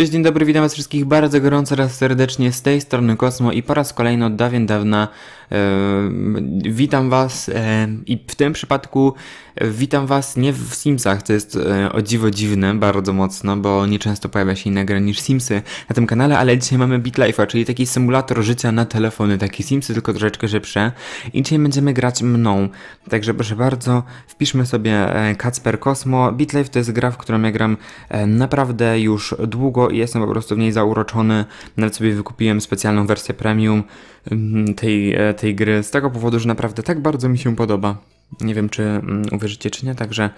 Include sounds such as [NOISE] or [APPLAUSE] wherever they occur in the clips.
Cześć, dzień dobry, witam was wszystkich bardzo gorąco raz serdecznie z tej strony Kosmo i po raz kolejny od dawien dawna e, witam was e, i w tym przypadku e, witam was nie w Simsach, co jest e, o dziwo dziwne bardzo mocno, bo nieczęsto pojawia się inna gra niż Simsy na tym kanale, ale dzisiaj mamy BitLife'a, czyli taki symulator życia na telefony, takie Simsy tylko troszeczkę szybsze i dzisiaj będziemy grać mną, także proszę bardzo, wpiszmy sobie e, Kacper Kosmo, BitLife to jest gra, w którą ja gram e, naprawdę już długo i jestem po prostu w niej zauroczony. Nawet sobie wykupiłem specjalną wersję premium mm, tej, e, tej gry z tego powodu, że naprawdę tak bardzo mi się podoba. Nie wiem, czy mm, uwierzycie, czy nie, także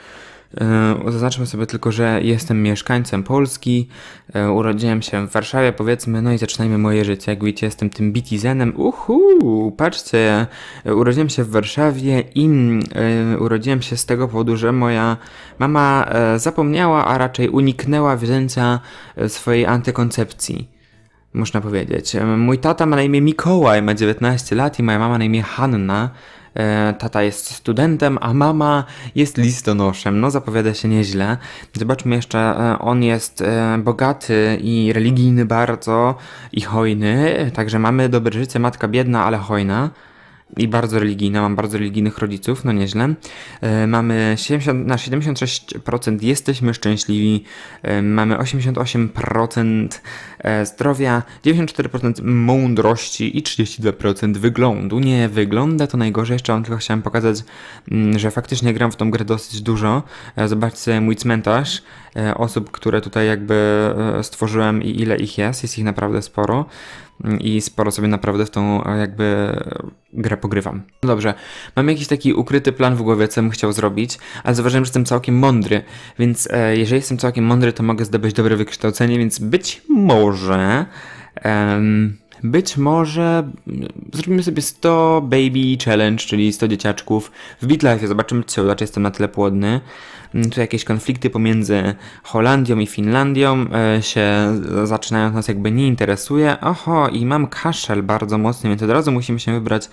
E, zaznaczmy sobie tylko, że jestem mieszkańcem Polski, e, urodziłem się w Warszawie, powiedzmy, no i zaczynajmy moje życie. Jak widzicie, jestem tym bitizenem. Uhu, patrzcie, e, urodziłem się w Warszawie i mm, urodziłem się z tego powodu, że moja mama zapomniała, a raczej uniknęła wzięcia swojej antykoncepcji można powiedzieć. Mój tata ma na imię Mikołaj, ma 19 lat i moja mama na imię Hanna. E, tata jest studentem, a mama jest listonoszem. No zapowiada się nieźle. Zobaczmy jeszcze, e, on jest e, bogaty i religijny bardzo i hojny, także mamy dobre życie, matka biedna, ale hojna i bardzo religijna, mam bardzo religijnych rodziców, no nieźle. E, mamy 70, na 76% jesteśmy szczęśliwi, e, mamy 88% e, zdrowia, 94% mądrości i 32% wyglądu. Nie, wygląda to najgorzej, jeszcze tylko chciałem pokazać, mm, że faktycznie gram w tą grę dosyć dużo. Zobaczcie mój cmentarz osób, które tutaj jakby stworzyłem i ile ich jest, jest ich naprawdę sporo i sporo sobie naprawdę w tą e, jakby grę pogrywam. Dobrze, mam jakiś taki ukryty plan w głowie, co bym chciał zrobić, ale zauważyłem, że jestem całkiem mądry, więc e, jeżeli jestem całkiem mądry, to mogę zdobyć dobre wykształcenie, więc być może... Em, być może mm, zrobimy sobie 100 baby challenge, czyli 100 dzieciaczków w BitLife. Zobaczymy, czy znaczy się jestem na tyle płodny. Mm, tu jakieś konflikty pomiędzy Holandią i Finlandią e, się zaczynają nas jakby nie interesuje. Oho, i mam kaszel bardzo mocny, więc od razu musimy się wybrać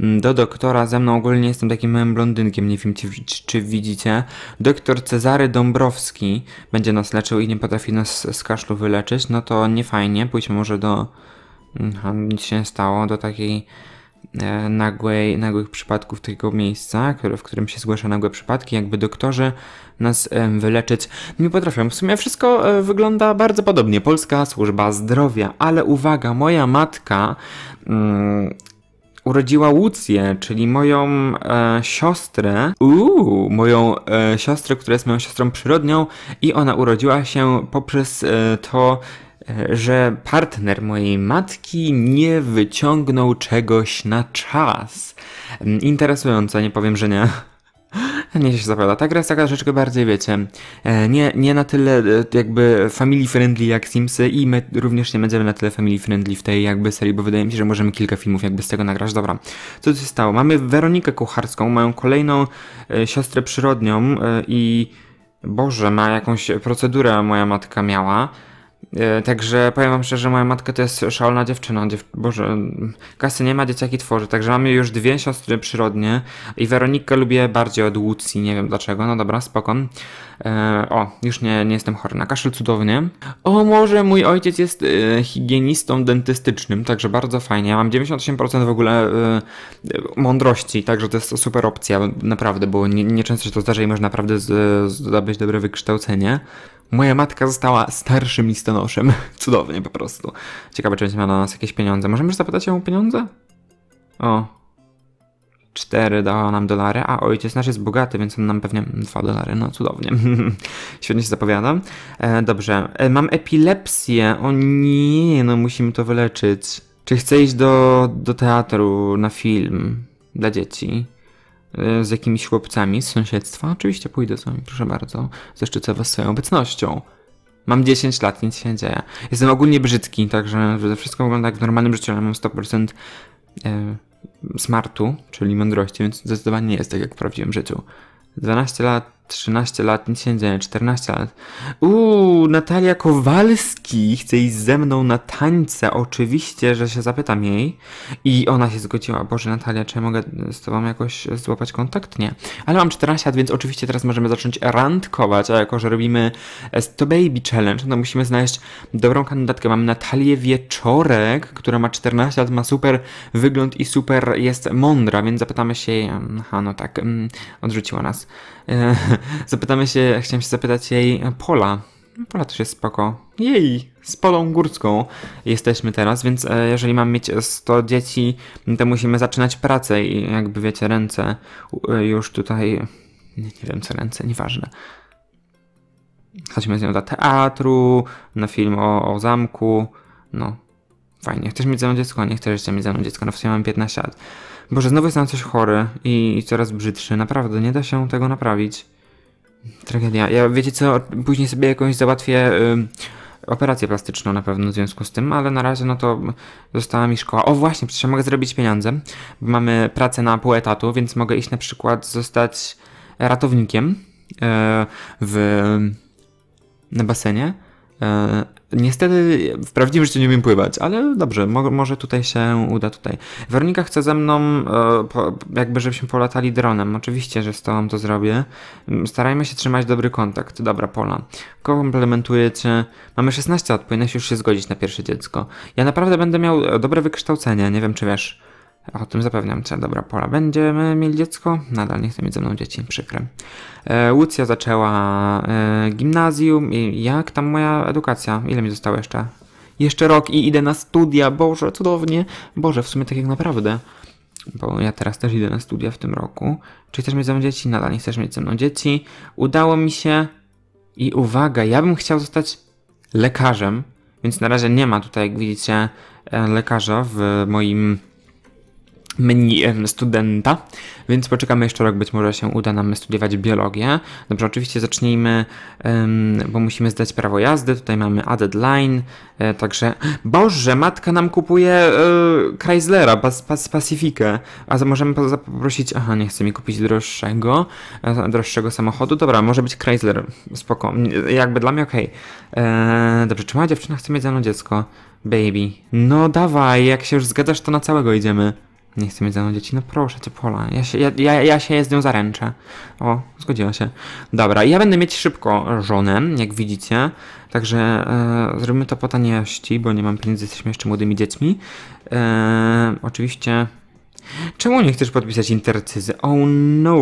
mm, do doktora. Ze mną ogólnie jestem takim małym blondynkiem, nie wiem czy, czy widzicie. Doktor Cezary Dąbrowski będzie nas leczył i nie potrafi nas z kaszlu wyleczyć. No to nie fajnie, pójdźmy może do Mhm. nic się nie stało do takiej e, nagłej, nagłych przypadków tego miejsca, które, w którym się zgłasza nagłe przypadki, jakby doktorzy nas e, wyleczyć nie potrafią. W sumie wszystko e, wygląda bardzo podobnie. Polska służba zdrowia, ale uwaga, moja matka mm, urodziła Łucję, czyli moją e, siostrę. Uuu, moją e, siostrę, która jest moją siostrą przyrodnią i ona urodziła się poprzez e, to E, że partner mojej matki nie wyciągnął czegoś na czas. Mm, interesujące, nie powiem, że nie. [LAUGHS] Nie się zapada. Ta gra jest taka troszeczkę bardziej, wiecie, e, nie, nie na tyle e, jakby family friendly jak Simsy i my również nie będziemy na tyle family friendly w tej jakby serii, bo wydaje mi się, że możemy kilka filmów jakby z tego nagrać. Dobra, co tu się stało? Mamy Weronikę Kucharską, moją kolejną siostrę przyrodnią i Boże, ma jakąś procedurę moja matka miała. E, także powiem wam szczerze, moja matka to jest szalona dziewczyna. Dziew... Boże, kasy nie ma, dzieciaki tworzy. Także mamy już dwie siostry przyrodnie i Weronikę lubię bardziej od Łucji, nie wiem dlaczego. No dobra, spokon. E, o, już nie, nie jestem chory na kaszel, cudownie. O, może mój ojciec jest e, higienistą dentystycznym, także bardzo fajnie. Ja mam 98% w ogóle e, mądrości, także to jest super opcja, naprawdę, bo nieczęsto nie się to zdarza i można naprawdę z, e, zdobyć dobre wykształcenie. Moja matka została starszym listonoszem. [LAUGHS] Cudownie po prostu. Ciekawe, czy będzie miała na nas jakieś pieniądze. Możemy już zapytać ją o pieniądze? O. Cztery dała nam dolary, a ojciec nasz jest bogaty, więc on nam pewnie dwa dolary. No cudownie. [LAUGHS] Świetnie się zapowiadam. E, dobrze. E, mam epilepsję. O nie, no musimy to wyleczyć. Czy chce iść do, do teatru na film dla dzieci? E, z jakimiś chłopcami z sąsiedztwa, oczywiście pójdę z wami, proszę bardzo, zaszczycę was swoją obecnością. Mam 10 lat, nic się nie dzieje. Jestem ogólnie brzydki, także wszystko wygląda jak w normalnym życiu, ale mam 100% e, smartu, czyli mądrości, więc zdecydowanie nie jest tak jak w prawdziwym życiu. 12 lat 13 lat, nic się nie dzieje, 14 lat. Uuu, Natalia Kowalski chce iść ze mną na tańce. Oczywiście, że się zapytam jej. I ona się zgodziła. Boże, Natalia, czy ja mogę z tobą jakoś złapać kontakt? Nie. Ale mam 14 lat, więc oczywiście teraz możemy zacząć randkować, a jako, że robimy 100 e, Baby Challenge, no musimy znaleźć dobrą kandydatkę. Mam Natalię Wieczorek, która ma 14 lat, ma super wygląd i super jest mądra, więc zapytamy się jej. Aha, no tak, mm, odrzuciła nas. E, [LAUGHS] Zapytamy się, chciałem się zapytać jej Pola. Pola też jest spoko. Jej, z Polą Górską jesteśmy teraz, więc e, jeżeli mam mieć 100 dzieci, to musimy zaczynać pracę i jakby wiecie, ręce e, już tutaj... Nie, nie wiem co ręce, nieważne. Chodźmy z nią do teatru, na film o, o zamku, no, fajnie, chcesz mieć ze mną dziecko, nie chcesz mieć ze mną dziecko, no w sumie mam 15 lat. Boże, znowu jestem coś chory i coraz brzydszy, naprawdę, nie da się tego naprawić. Tragedia. Ja wiecie co, później sobie jakąś załatwię y, operację plastyczną na pewno w związku z tym, ale na razie no to została mi szkoła. O właśnie, przecież mogę zrobić pieniądze, bo mamy pracę na pół etatu, więc mogę iść na przykład zostać ratownikiem y, w, na basenie E, niestety w prawdziwym życiu nie umiem pływać, ale dobrze, mo może tutaj się uda tutaj. Weronika chce ze mną, e, po, jakby żebyśmy polatali dronem. Oczywiście, że z tobą to zrobię. Mm, starajmy się trzymać dobry kontakt. Dobra, Pola. Komplementuję cię. Mamy 16 lat, powinieneś już się zgodzić na pierwsze dziecko. Ja naprawdę będę miał e, dobre wykształcenie, nie wiem czy wiesz. O tym zapewniam cię. Dobra, Pola, będziemy mieli dziecko? Nadal nie chcę mieć ze mną dzieci, przykre. E, Łucja zaczęła e, gimnazjum i jak tam moja edukacja? Ile mi zostało jeszcze? Jeszcze rok i idę na studia, Boże, cudownie. Boże, w sumie tak jak naprawdę. Bo ja teraz też idę na studia w tym roku. Czy chcesz mieć ze mną dzieci? Nadal nie chcesz mieć ze mną dzieci. Udało mi się i uwaga, ja bym chciał zostać lekarzem, więc na razie nie ma tutaj, jak widzicie, e, lekarza w moim mniej studenta, więc poczekamy jeszcze rok, być może się uda nam studiować biologię. Dobrze, oczywiście zacznijmy, bo musimy zdać prawo jazdy, tutaj mamy added line, e, także... Boże, matka nam kupuje e, Chryslera, pas, pas, Pacifikę, a możemy poprosić... Aha, nie chce mi kupić droższego, e, droższego samochodu, dobra, może być Chrysler, spoko, jakby dla mnie okej. Okay. Dobrze, czy moja dziewczyna chce mieć ze mną dziecko? Baby. No dawaj, jak się już zgadzasz, to na całego idziemy. Nie chcę mieć ze mną dzieci. No proszę cię, Pola. Ja się, ja, ja, ja się z nią zaręczę. O, zgodziła się. Dobra, ja będę mieć szybko żonę, jak widzicie. Także e, zrobimy to po taniości, bo nie mam pieniędzy, jesteśmy jeszcze młodymi dziećmi. E, oczywiście. Czemu nie chcesz podpisać intercyzy? Oh no!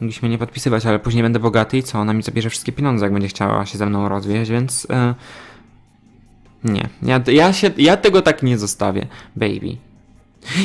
Mogliśmy nie podpisywać, ale później będę bogaty i co? Ona mi zabierze wszystkie pieniądze, jak będzie chciała się ze mną rozwieść, więc... E, nie, ja, ja, się, ja tego tak nie zostawię, baby.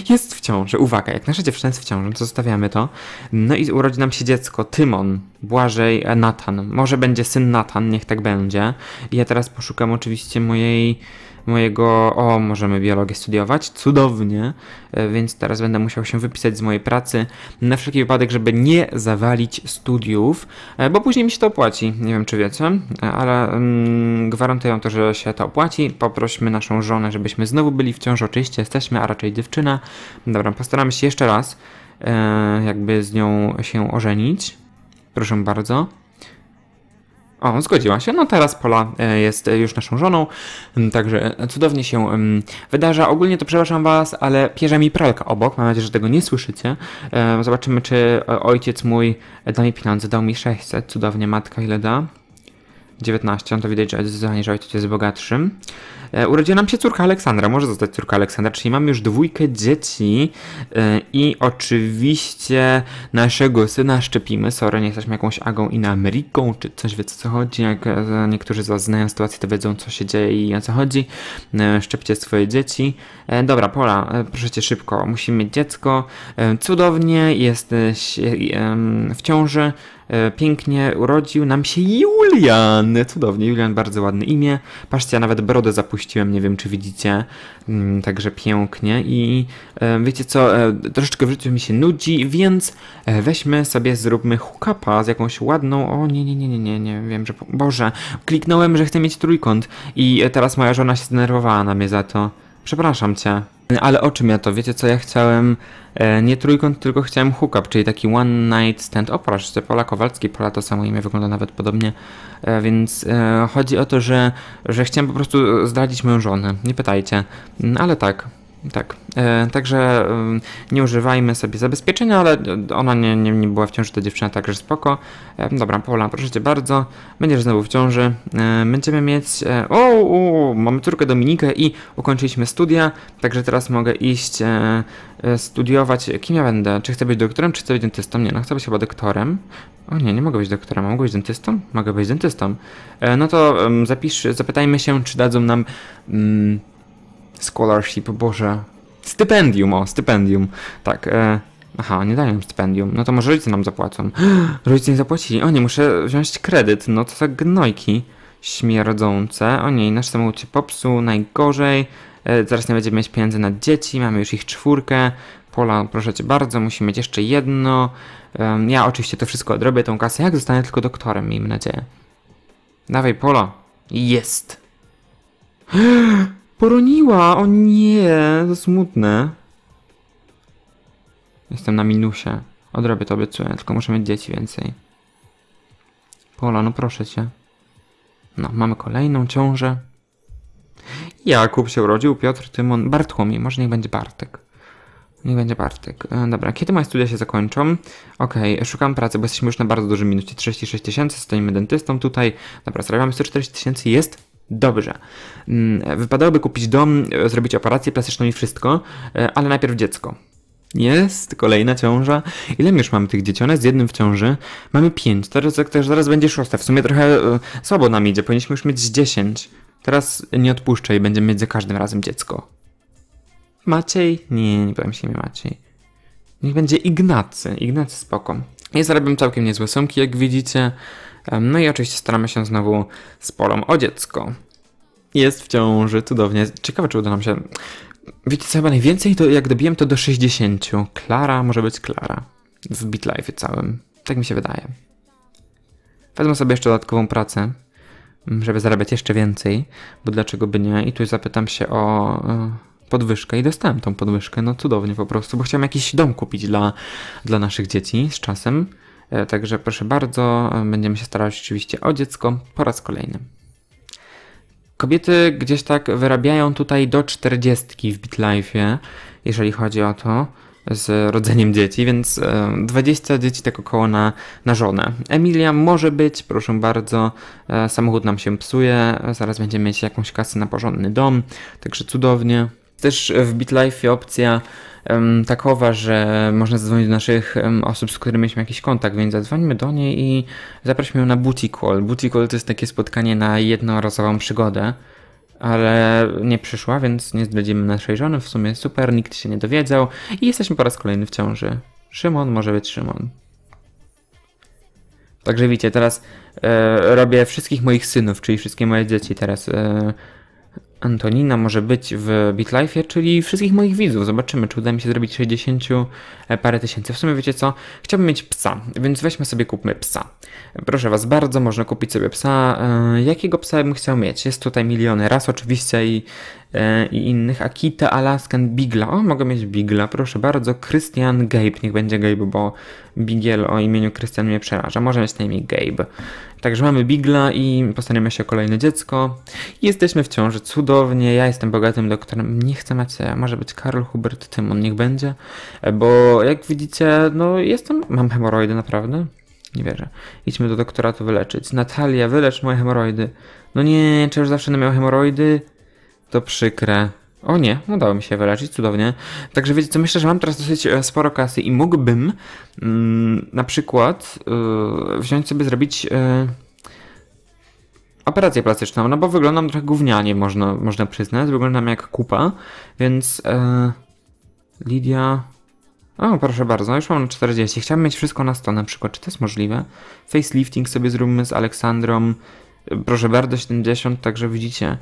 Jest w ciąży. Uwaga, jak nasze dziewczyna jest w ciąży, to zostawiamy to. No i urodzi nam się dziecko, Tymon, Błażej, e, Nathan. Może będzie syn Nathan. niech tak będzie. ja teraz poszukam oczywiście mojej mojego, o, możemy biologię studiować, cudownie, e, więc teraz będę musiał się wypisać z mojej pracy, na wszelki wypadek, żeby nie zawalić studiów, e, bo później mi się to opłaci, nie wiem czy wiecie, e, ale mm, gwarantuję to, że się to opłaci, poprośmy naszą żonę, żebyśmy znowu byli w ciąży, oczywiście jesteśmy, a raczej dziewczyna, dobra, postaramy się jeszcze raz, jakby z nią się ożenić, proszę bardzo, o, zgodziła się. No teraz Pola e, jest e, już naszą żoną, mm, także e, cudownie się mm, wydarza. Ogólnie to przepraszam Was, ale pierze mi pralka obok. Mam nadzieję, że tego nie słyszycie. Zobaczymy, czy ojciec mój da mi pieniądze. Dał mi 600. Cudownie, matka ile da? 19. No to widać, że, że ojciec jest bogatszym. E, urodziła nam się córka Aleksandra, może zostać córka Aleksandra, czyli mamy już dwójkę dzieci e, i oczywiście naszego syna szczepimy. Sorry, nie jesteśmy jakąś Agą i na Ameryką, czy coś wiecie co chodzi. Jak e, niektórzy z Was znają sytuację, to wiedzą co się dzieje i o co chodzi. Szczepcie swoje dzieci. Dobra, Pola, proszę Cię szybko, musimy mieć dziecko. Cudownie, jesteś w ciąży. E, pięknie urodził nam się Julian. Cudownie, Julian, bardzo ładne imię. Patrzcie, ja nawet brodę zapuściłem, nie wiem czy widzicie. Mm, także pięknie. I e, wiecie co, e, troszeczkę w życiu mi się nudzi, więc weźmy sobie, zróbmy hookupa z jakąś ładną... O nie, nie, nie, nie, nie, nie wiem, że... Boże, kliknąłem, że chcę mieć trójkąt i teraz moja żona się zdenerwowała na mnie za to. Przepraszam cię. Ale o czym ja to? Wiecie co, ja chciałem e, nie trójkąt, tylko chciałem hookup, czyli taki one night stand. O proszę, Pola Kowalski, Pola to samo imię, wygląda nawet podobnie. E, więc e, chodzi o to, że, że chciałem po prostu zdradzić moją żonę. Nie pytajcie. Mm, ale tak, tak, e, także nie używajmy sobie zabezpieczenia, ale e, ona nie, nie, nie była w ciąży, ta dziewczyna, także spoko. E, dobra, Paula, proszę Cię bardzo, będziesz znowu w ciąży. Będziemy mieć... O, o, mamy córkę Dominikę i ukończyliśmy studia, także teraz mogę iść studiować. Kim ja będę? Czy chcę być doktorem, czy chcę być dentystą? Nie, no chcę być chyba doktorem. O nie, nie mogę być doktorem, mogę być dentystą? Mogę być dentystą. No to zapisz, zapytajmy się, czy dadzą nam... Mm, Scholarship, Boże. Stypendium, o, stypendium. Tak, e, aha, nie dają stypendium. No to może rodzice nam zapłacą. [GASPS] rodzice nie zapłacili. O nie, muszę wziąć kredyt. No to tak gnojki śmierdzące. O nie, nasz samochód się popsuł, najgorzej. E, zaraz nie będziemy mieć pieniędzy na dzieci, mamy już ich czwórkę. Pola, proszę cię bardzo, musimy mieć jeszcze jedno. E, ja oczywiście to wszystko odrobię, tą kasę, jak zostanę tylko doktorem, miejmy nadzieję. Dawaj, Pola Jest. [GASPS] Poroniła! O nie! To smutne. Jestem na minusie. Odrobię to obiecuję, tylko muszę mieć dzieci więcej. Pola, no proszę cię. No, mamy kolejną ciążę. Jakub się urodził, Piotr, Tymon, Bartłomiej, może niech będzie Bartek. Niech będzie Bartek. E, dobra, kiedy moje studia się zakończą? Okej, okay, szukam pracy, bo jesteśmy już na bardzo dużym minucie. 36 tysięcy, stoimy dentystą tutaj. Dobra, zarabiamy 140 tysięcy, jest Dobrze. Mm, wypadałoby kupić dom, e, zrobić operację plastyczną i wszystko, e, ale najpierw dziecko. Jest, kolejna ciąża. Ile już mamy tych dziecione? Z jednym w ciąży. Mamy pięć, teraz, teraz zaraz będzie szósta. W sumie trochę e, słabo nam idzie, powinniśmy już mieć dziesięć. Teraz nie odpuszczę i będziemy mieć za każdym razem dziecko. Maciej? Nie, nie powiem się imię Maciej. Niech będzie Ignacy. Ignacy spoko. Ja zarabiam całkiem niezłe sumki, jak widzicie. No i oczywiście staramy się znowu z Polą o dziecko. Jest w ciąży, cudownie. Ciekawe, czy uda nam się... Wiecie co, chyba najwięcej, to jak dobiłem to do 60. Klara może być Klara. W BitLife całym. Tak mi się wydaje. Wezmę sobie jeszcze dodatkową pracę, żeby zarabiać jeszcze więcej, bo dlaczego by nie? I tu zapytam się o e, podwyżkę i dostałem tą podwyżkę, no cudownie po prostu, bo chciałem jakiś dom kupić dla, dla naszych dzieci z czasem. E, także proszę bardzo, e, będziemy się starać oczywiście o dziecko po raz kolejny. Kobiety gdzieś tak wyrabiają tutaj do 40 w BitLife'ie, jeżeli chodzi o to, z rodzeniem dzieci, więc 20 e, dzieci tak około na, na żonę. Emilia może być, proszę bardzo, samochód nam się psuje, zaraz będziemy mieć jakąś kasę na porządny dom, także cudownie. Też w BitLife opcja takowa, że można zadzwonić do naszych osób, z którymi mieliśmy jakiś kontakt, więc zadzwońmy do niej i zaprośmy ją na booty call. Booty call to jest takie spotkanie na jednorazową przygodę, ale nie przyszła, więc nie zdradzimy naszej żony. W sumie super, nikt się nie dowiedział i jesteśmy po raz kolejny w ciąży. Szymon może być Szymon. Także widzicie, teraz e, robię wszystkich moich synów, czyli wszystkie moje dzieci teraz e, Antonina może być w BitLife, czyli wszystkich moich widzów. Zobaczymy, czy uda mi się zrobić 60 e, parę tysięcy. W sumie wiecie co? Chciałbym mieć psa, więc weźmy sobie, kupmy psa. Proszę Was bardzo, można kupić sobie psa. E, jakiego psa bym chciał mieć? Jest tutaj miliony raz oczywiście i E, i innych. Akita, Alaskan, Bigla. O, mogę mieć Bigla, proszę bardzo. Christian Gabe, niech będzie Gabe, bo Bigiel o imieniu Christian mnie przeraża. Może mieć na imię Gabe. Także mamy Bigla i postaniemy się o kolejne dziecko. Jesteśmy w ciąży, cudownie. Ja jestem bogatym doktorem. Nie chcę macie. może być Karl Hubert Tymon, niech będzie. E, bo jak widzicie, no jestem, mam hemoroidy naprawdę. Nie wierzę. Idźmy do doktoratu wyleczyć. Natalia, wylecz moje hemoroidy. No nie, czy już zawsze będę miał hemoroidy? To przykre. O nie, udało mi się wyleczyć, cudownie. Także wiecie co, myślę, że mam teraz dosyć e, sporo kasy i mógłbym mm, na przykład yy, wziąć sobie, zrobić yy, operację plastyczną, no bo wyglądam trochę gównianie, można, można przyznać. Wyglądam jak kupa, więc Lidia... O, proszę bardzo, już mam na 40. Chciałbym mieć wszystko na 100 na przykład, czy to jest możliwe? Facelifting sobie zróbmy z Aleksandrą. Proszę bardzo, 70, także widzicie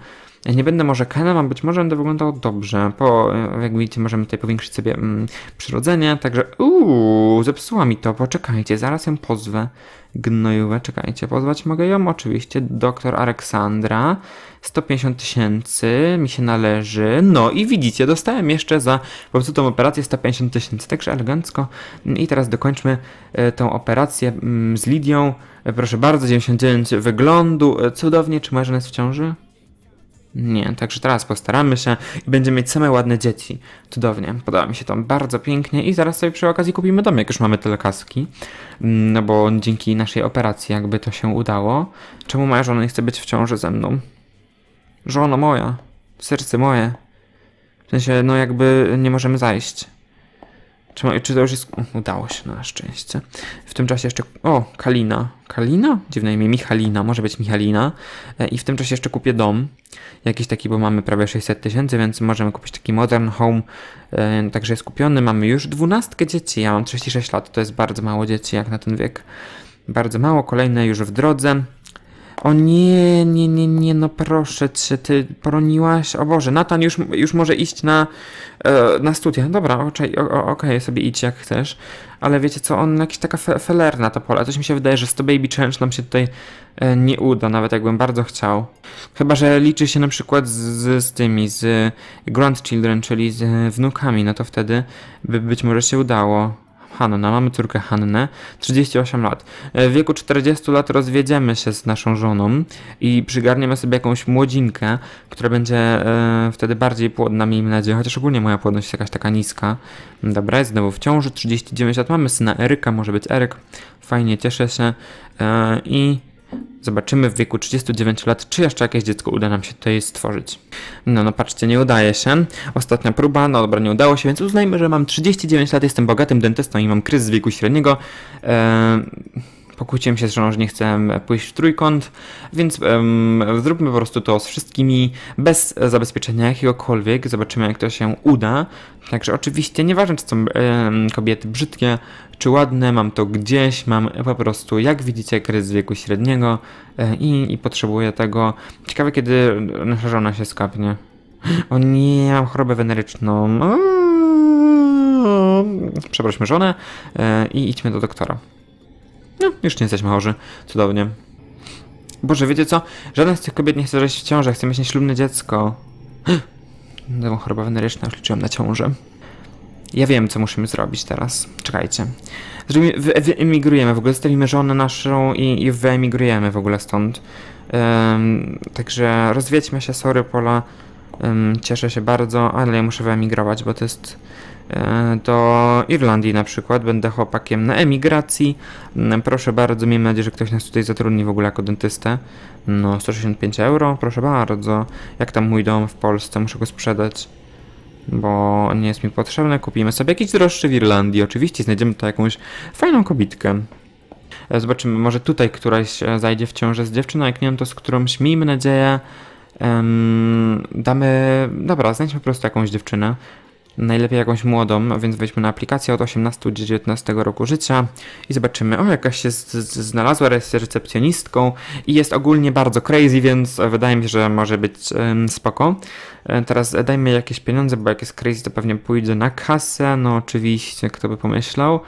nie będę może Kenem, a być może będę wyglądał dobrze. Po, e, jak widzicie, możemy tutaj powiększyć sobie mm, przyrodzenie, także uuu, zepsuła mi to, poczekajcie, zaraz ją pozwę. Gnojówę, czekajcie, pozwać mogę ją? Oczywiście, doktor Aleksandra, 150 tysięcy mi się należy, no i widzicie, dostałem jeszcze za po prostu tą operację 150 tysięcy, także elegancko. Mm, I teraz dokończmy e, tą operację mm, z Lidią. E, proszę bardzo, 99 wyglądu, cudownie, czy moja żona jest w ciąży? Nie, także teraz postaramy się i będziemy mieć same ładne dzieci. Cudownie, podoba mi się to bardzo pięknie i zaraz sobie przy okazji kupimy dom, jak już mamy tyle kaski. Mm, no bo dzięki naszej operacji jakby to się udało. Czemu moja żona nie chce być w ciąży ze mną? Żono moja, serce moje. W sensie, no jakby nie możemy zajść. Czy, czy to już jest... Udało się na szczęście. W tym czasie jeszcze... O, Kalina. Kalina? Dziwne imię. Michalina. Może być Michalina. E, I w tym czasie jeszcze kupię dom. Jakiś taki, bo mamy prawie 600 tysięcy, więc możemy kupić taki modern home. E, także jest kupiony. Mamy już dwunastkę dzieci. Ja mam 36 lat. To jest bardzo mało dzieci jak na ten wiek. Bardzo mało. Kolejne już w drodze. O nie, nie, nie, nie, no proszę cię, ty broniłaś, o Boże, Natan już, już może iść na, e, na studia. Dobra, okej, okay, sobie idź jak chcesz, ale wiecie co, on jakiś taka fe, felerna ta pola, coś mi się wydaje, że z to Baby Change nam się tutaj e, nie uda, nawet jakbym bardzo chciał. Chyba, że liczy się na przykład z, z tymi, z grandchildren, czyli z wnukami, no to wtedy by być może się udało. Hanna, mamy córkę Hannę, 38 lat. E, w wieku 40 lat rozwiedziemy się z naszą żoną i przygarniemy sobie jakąś młodzinkę, która będzie e, wtedy bardziej płodna, miejmy nadzieję, chociaż ogólnie moja płodność jest jakaś taka niska. Dobra, jest znowu w ciąży, 39 lat, mamy syna Eryka, może być Eryk, fajnie, cieszę się e, i Zobaczymy w wieku 39 lat, czy jeszcze jakieś dziecko uda nam się tutaj stworzyć. No, no patrzcie, nie udaje się. Ostatnia próba, no dobra, nie udało się, więc uznajmy, że mam 39 lat, jestem bogatym dentystą i mam kryzys wieku średniego. Eee Pokłóciłem się z żoną, że nie chcę pójść w trójkąt, więc um, zróbmy po prostu to z wszystkimi, bez zabezpieczenia jakiegokolwiek. Zobaczymy, jak to się uda. Także oczywiście, nieważne, czy są um, kobiety brzydkie czy ładne, mam to gdzieś, mam po prostu, jak widzicie, kryzys wieku średniego e, i, i potrzebuję tego. Ciekawe, kiedy nasza żona się skapnie. O nie, mam chorobę weneryczną. Mm. Przeprośmy żonę e, i idźmy do doktora. No, już nie jesteśmy chorzy. Cudownie. Boże, wiecie co? Żadna z tych kobiet nie chce zajść w ciążę, chce mieć nieślubne dziecko. [GASPS] Nową chorobę weneryczną już liczyłam na ciążę. Ja wiem, co musimy zrobić teraz. Czekajcie. Zrobimy, wy, wyemigrujemy w ogóle, zostawimy żonę naszą i, i wyemigrujemy w ogóle stąd. Um, także rozwiedźmy się, sorry Pola. Um, cieszę się bardzo, ale ja muszę wyemigrować, bo to jest do e, Irlandii na przykład. Będę chłopakiem na emigracji. Mm, proszę bardzo, miejmy nadzieję, że ktoś nas tutaj zatrudni w ogóle jako dentystę. No, 165 euro, proszę bardzo. Jak tam mój dom w Polsce? Muszę go sprzedać, bo nie jest mi potrzebne Kupimy sobie jakiś droższy w Irlandii. Oczywiście znajdziemy tutaj jakąś fajną kobitkę. E, zobaczymy, może tutaj któraś e, zajdzie w ciążę z dziewczyną, jak nie wiem, no to z którąś, miejmy nadzieję, um, damy, dobra, znajdźmy po prostu jakąś dziewczynę, najlepiej jakąś młodą, więc weźmy na aplikację od 18 do 19 roku życia i zobaczymy, o jakaś się znalazła, jest recepcjonistką i jest ogólnie bardzo crazy, więc wydaje mi się, że może być ym, spoko. Yy, teraz dajmy jakieś pieniądze, bo jak jest crazy to pewnie pójdzie na kasę, no oczywiście, kto by pomyślał.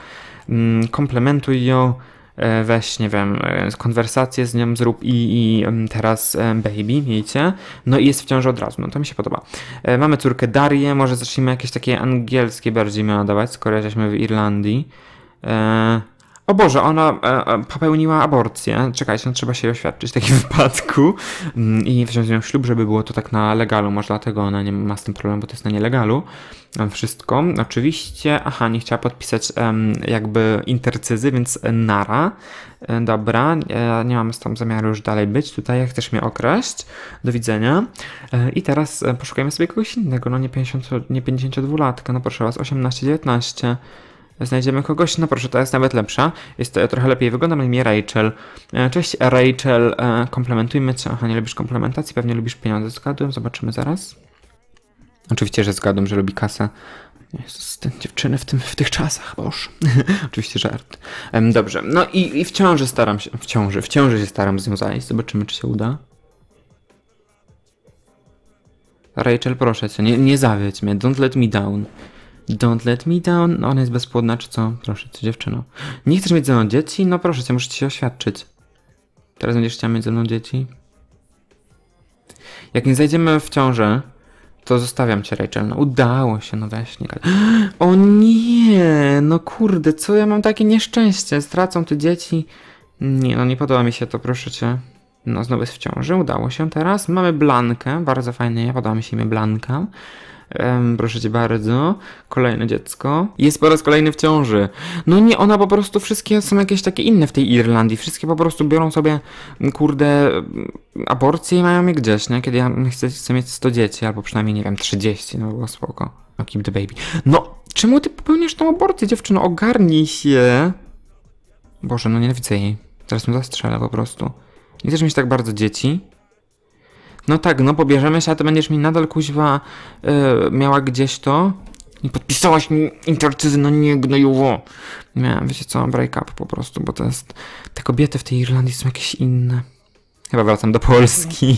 Yy, komplementuj ją, E, weź, nie wiem, e, konwersację z nią zrób i, i teraz e, baby miejcie, no i jest wciąż od razu, no to mi się podoba. Mamy córkę Darię, może zacznijmy jakieś takie angielskie bardziej miała dawać, skoro jesteśmy w Irlandii. O Boże, ona e, e popełniła aborcję. Czekajcie, no trzeba się oświadczyć w takim [LAUGHS] wypadku mm, i wziąć nią ślub, żeby było to tak na legalu. Może dlatego ona nie ma z tym problemu, bo to jest na nielegalu. E, wszystko. Oczywiście, aha, nie chciała podpisać em, jakby intercyzy, więc nara. E, dobra, e, nie mam z tam zamiaru już dalej być tutaj, jak chcesz mnie okraść. Do widzenia. E, I teraz poszukajmy sobie kogoś innego, no nie, 50, nie 52-latka, no proszę was, 18-19. Znajdziemy kogoś, no proszę, ta jest nawet lepsza. Jest to e, trochę lepiej wygląda, na imię Rachel. E, cześć e, Rachel, komplementujmy cię. Aha, nie lubisz komplementacji, pewnie lubisz pieniądze. Zgadłem, zobaczymy zaraz. Oczywiście, że zgadłem, że lubi kasę. Jezus, te dziewczyny w, tym, w tych czasach, boż. [LAUGHS] Oczywiście żart. dobrze, no i, i w ciąży staram się, w ciąży, w ciąży się staram z nią zajść. Zobaczymy, czy się uda. Rachel, proszę cię, nie, nie zawiedź mnie, don't let me down. Don't let me down. No ona jest bezpłodna, czy co? Proszę cię, dziewczyno. Nie chcesz mieć ze mną dzieci? No proszę cię, muszę ci się oświadczyć. Teraz będziesz chciała mieć ze mną dzieci? Jak nie zajdziemy w ciążę, to zostawiam cię, Rachel. No udało się, no weź nie. [GASPS] O nie! No kurde, co ja mam takie nieszczęście? Stracą te dzieci. Nie, no nie podoba mi się to, proszę cię. No znowu jest w ciąży, udało się teraz. Mamy Blankę, bardzo fajnie, ja podoba mi się imię Blanka. Ehm, proszę cię bardzo. Kolejne dziecko. Jest po raz kolejny w ciąży. No nie, ona po prostu wszystkie są jakieś takie inne w tej Irlandii. Wszystkie po prostu biorą sobie, mm, kurde, mm, aborcje i mają je gdzieś, nie? Kiedy ja chcę, chcę mieć 100 dzieci, albo przynajmniej, nie wiem, 30, no było spoko. No, keep the baby. No, czemu ty popełniasz tą aborcję, dziewczyno? Ogarnij się. Boże, no nienawidzę jej. Teraz mu zastrzelę po prostu. Nie też mieć tak bardzo dzieci no tak, no pobierzemy się, a to będziesz mi nadal kuźwa e, miała gdzieś to. i podpisałaś mi intercyzy, no nie gnojowo. Miałem, wiecie co, break up po prostu, bo to jest... Te kobiety w tej Irlandii są jakieś inne. Chyba wracam do Polski.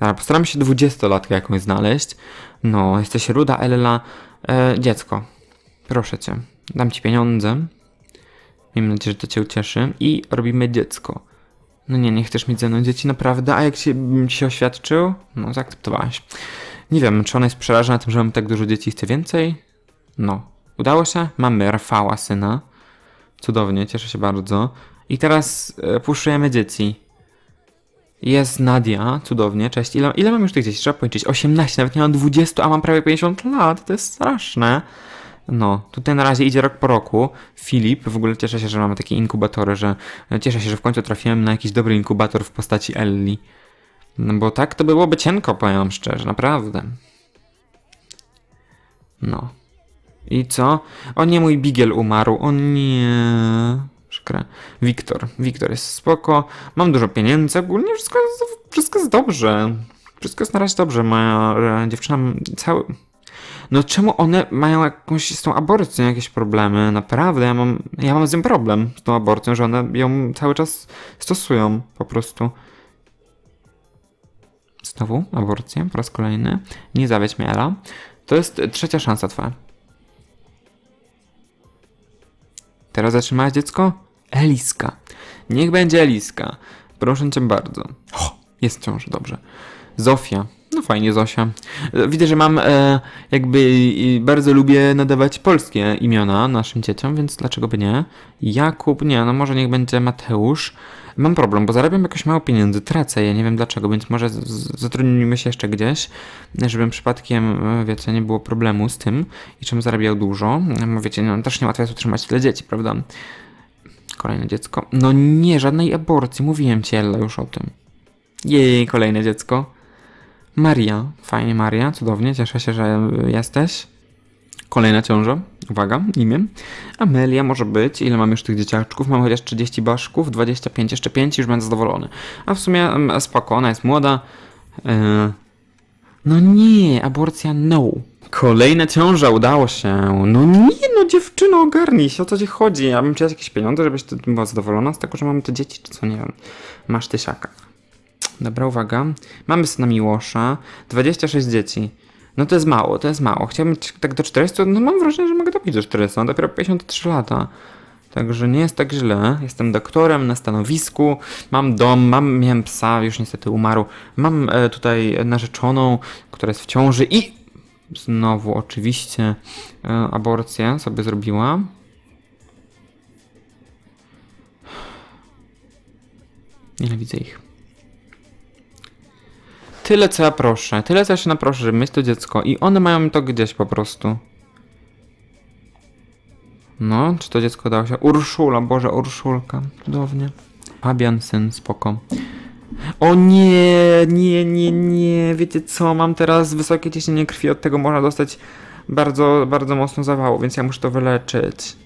Dobra, postaram się dwudziestolatkę jakąś znaleźć. No, jesteś ruda, Ella. E, dziecko, proszę cię, dam ci pieniądze. Miejmy nadzieję, że to cię ucieszy. I robimy dziecko. No nie, nie chcesz mieć ze mną dzieci, naprawdę. A jak się, ci się oświadczył, no zaakceptowałaś. Nie wiem, czy ona jest przerażona tym, że mam tak dużo dzieci i chce więcej? No. Udało się? Mamy Rafała, syna. Cudownie, cieszę się bardzo. I teraz e, dzieci. Jest Nadia, cudownie, cześć. Ile, ile mam już tych dzieci? Trzeba policzyć. 18, nawet nie mam 20, a mam prawie 50 lat. To jest straszne. No, tutaj na razie idzie rok po roku. Filip, w ogóle cieszę się, że mamy takie inkubatory, że e, cieszę się, że w końcu trafiłem na jakiś dobry inkubator w postaci Ellie. No bo tak to byłoby cienko, powiem szczerze, naprawdę. No. I co? O nie, mój Bigel umarł. O nie. Przykre. Wiktor. Wiktor jest spoko. Mam dużo pieniędzy. Ogólnie wszystko wszystko jest dobrze. Wszystko jest na razie dobrze. Moja e, dziewczyna cały no czemu one mają jakąś z tą aborcją jakieś problemy? Naprawdę, ja mam, ja mam z tym problem, z tą aborcją, że one ją cały czas stosują po prostu. Znowu aborcję po raz kolejny. Nie zawieź mnie, Ela. To jest trzecia szansa twoja. Teraz zatrzymałeś dziecko? Eliska. Niech będzie Eliska. Proszę cię bardzo. O, jest ciąż dobrze. Zofia. No fajnie, Zosia. Widzę, że mam e, jakby bardzo lubię nadawać polskie imiona naszym dzieciom, więc dlaczego by nie? Jakub, nie, no może niech będzie Mateusz. Mam problem, bo zarabiam jakoś mało pieniędzy, tracę je, nie wiem dlaczego, więc może zatrudnimy się jeszcze gdzieś, żebym przypadkiem, e, wiecie, nie było problemu z tym i czym zarabiał dużo. Bo wiecie, no, też niełatwo jest utrzymać tyle dzieci, prawda? Kolejne dziecko. No nie, żadnej aborcji, mówiłem ci, Ella, już o tym. Jej, kolejne dziecko. Maria. Fajnie, Maria, cudownie, cieszę się, że e, jesteś. Kolejna ciąża, uwaga, imię. Amelia może być, ile mam już tych dzieciaczków? Mam chociaż 30 baszków, 25, jeszcze 5 już będę zadowolony. A w sumie spoko, ona jest młoda. E, no nie, aborcja no. Kolejna ciąża, udało się. No nie, no dziewczyno, ogarnij się, o co ci chodzi? Ja bym chciał jakieś pieniądze, żebyś była zadowolona z tego, że mamy te dzieci, czy co, nie wiem. Masz tysiaka. Dobra, uwaga. Mamy syna Miłosza, 26 dzieci. No to jest mało, to jest mało. Chciałbym tak do 40, no mam wrażenie, że mogę dopić do 40, dopiero 53 lata. Także nie jest tak źle. Jestem doktorem na stanowisku, mam dom, mam, miałem psa, już niestety umarł. Mam e, tutaj narzeczoną, która jest w ciąży i znowu oczywiście e, aborcję sobie zrobiła. widzę ich tyle co ja proszę, tyle co ja się naproszę, żeby mieć to dziecko i one mają to gdzieś po prostu. No, czy to dziecko dało się? Urszula, Boże, Urszulka, cudownie. Fabian, syn, spoko. O nie, nie, nie, nie, wiecie co, mam teraz wysokie ciśnienie krwi, od tego można dostać bardzo, bardzo mocno zawało, więc ja muszę to wyleczyć.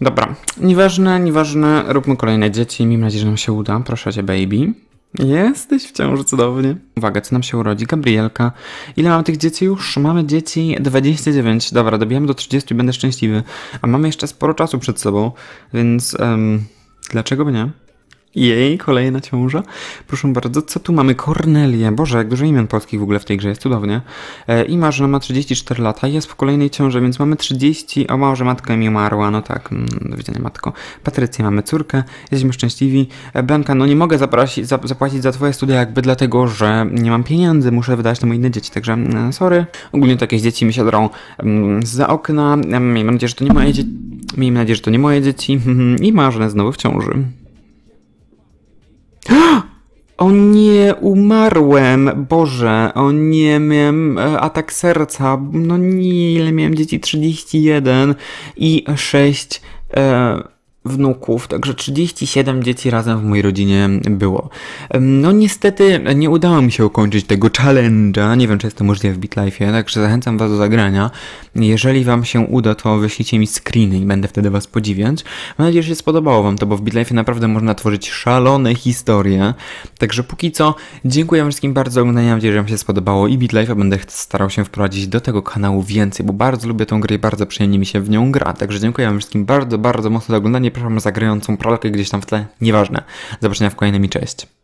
Dobra, nieważne, nieważne, róbmy kolejne dzieci, miejmy nadzieję, że nam się uda, proszę cię baby. Jesteś wciąż cudownie. Uwaga, co nam się urodzi? Gabrielka. Ile mamy tych dzieci już? Mamy dzieci 29. Dobra, dobijamy do 30 i będę szczęśliwy. A mamy jeszcze sporo czasu przed sobą, więc um, dlaczego by nie? Jej, kolejna ciąża. Proszę bardzo, co tu mamy? Kornelię. Boże, jak dużo imion polskich w ogóle w tej grze, jest cudownie. E, I Marzena ma 34 lata, jest w kolejnej ciąży, więc mamy 30... O że matka mi umarła, no tak, mm, do widzenia matko. Patrycję mamy córkę, jesteśmy szczęśliwi. E, Blanka, no nie mogę zaprasi, za, zapłacić za twoje studia jakby dlatego, że nie mam pieniędzy, muszę wydać na moje inne dzieci, także e, sorry. Ogólnie takie dzieci mi się drą mm, za okna, e, miejmy nadzieję, że to nie moje dzieci. Miejmy nadzieję, że to nie moje dzieci. [LAUGHS] I Marzena znowu w ciąży. [GASPS] O nie, umarłem, Boże, o nie, miałem e, atak serca, no nie, ile miałem dzieci? 31 i 6... E wnuków, także 37 dzieci razem w mojej rodzinie było. No niestety nie udało mi się ukończyć tego challenge'a, nie wiem czy jest to możliwe w BitLife'ie, także zachęcam Was do zagrania. Jeżeli Wam się uda, to wyślijcie mi screeny i będę wtedy Was podziwiać. Mam nadzieję, że się spodobało Wam to, bo w BitLife'ie naprawdę można tworzyć szalone historie. Także póki co, dziękuję wszystkim bardzo za oglądanie, mam nadzieję, że Wam się spodobało i BitLife'a będę starał się wprowadzić do tego kanału więcej, bo bardzo lubię tą grę i bardzo przyjemnie mi się w nią gra. Także dziękuję wam wszystkim bardzo, bardzo mocno za oglądanie przepraszam za grającą pralkę gdzieś tam w tle. Nieważne. zobaczenia w kolejnym i cześć.